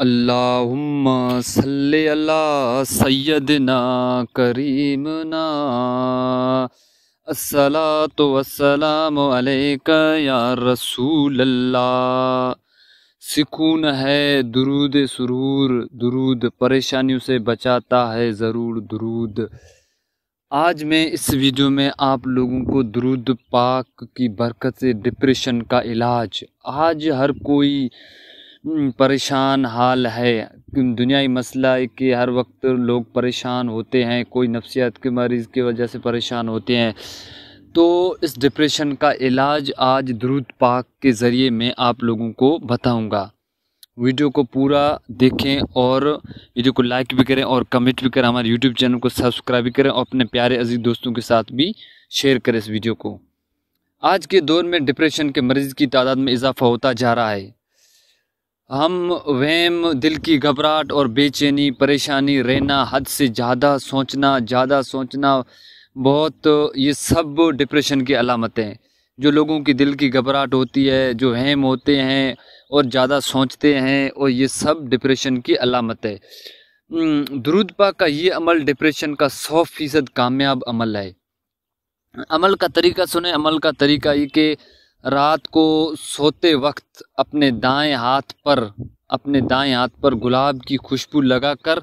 अल्लाहुम्मा सल्ले अला सैदना करीमना असला तो वसलाम या रसूल अल्लाह सुकून है दुरूद सुरूर दुरूद परेशानियों से बचाता है ज़रूर दुरूद आज मैं इस वीडियो में आप लोगों को दुरूद पाक की बरकत से डिप्रेशन का इलाज आज हर कोई हम्म, परेशान हाल है दुनियाई मसला है कि हर वक्त लोग परेशान होते हैं कोई नफ्सियात के मरीज़ की वजह से परेशान होते हैं तो इस डिप्रेशन का इलाज आज द्रुद पाक के ज़रिए मैं आप लोगों को बताऊंगा वीडियो को पूरा देखें और वीडियो को लाइक भी करें और कमेंट भी करें हमारे यूट्यूब चैनल को सब्सक्राइब भी करें और अपने प्यारे अजीज दोस्तों के साथ भी शेयर करें इस वीडियो को आज के दौर में डिप्रेशन के मरीज़ की तादाद में इजाफा होता जा रहा है हम वहम दिल की घबराहट और बेचैनी परेशानी रहना हद से ज़्यादा सोचना ज़्यादा सोचना बहुत ये सब डिप्रेशन की अलामतें हैं जो लोगों की दिल की घबराहट होती है जो वहम होते हैं और ज़्यादा सोचते हैं और ये सब डिप्रेशन की अलामत है दरुद पाक का ये अमल डिप्रेशन का सौ फ़ीसद कामयाब अमल है अमल का तरीका सुने अमल का तरीका ये कि रात को सोते वक्त अपने दाएं हाथ पर अपने दाएं हाथ पर गुलाब की खुशबू लगाकर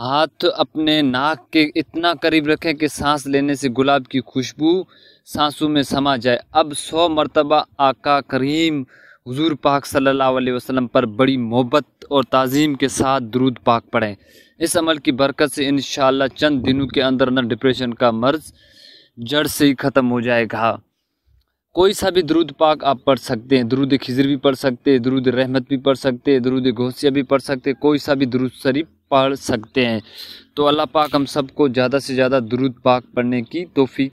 हाथ अपने नाक के इतना करीब रखें कि सांस लेने से गुलाब की खुशबू सांसों में समा जाए अब सौ मरतबा आका करीम हुजूर पाक सल्लल्लाहु अलैहि वसल्लम पर बड़ी मोहब्बत और तज़ीम के साथ दरूद पाक पढ़ें इस अमल की बरकत से इन चंद दिनों के अंदर अंदर डिप्रेशन का मर्ज़ जड़ से ही ख़त्म हो जाएगा कोई सा भी दरूद पाक आप पढ़ सकते हैं दरूद खिजर भी पढ़ सकते हैं दरूद रहमत भी पढ़ सकते हैं दरूद घोसिया भी पढ़ सकते हैं कोई सा भी दरूद शरीफ पढ़ सकते हैं तो अल्लाह पाक हम सबको ज़्यादा से ज़्यादा दरूद पाक पढ़ने की तोफ़ी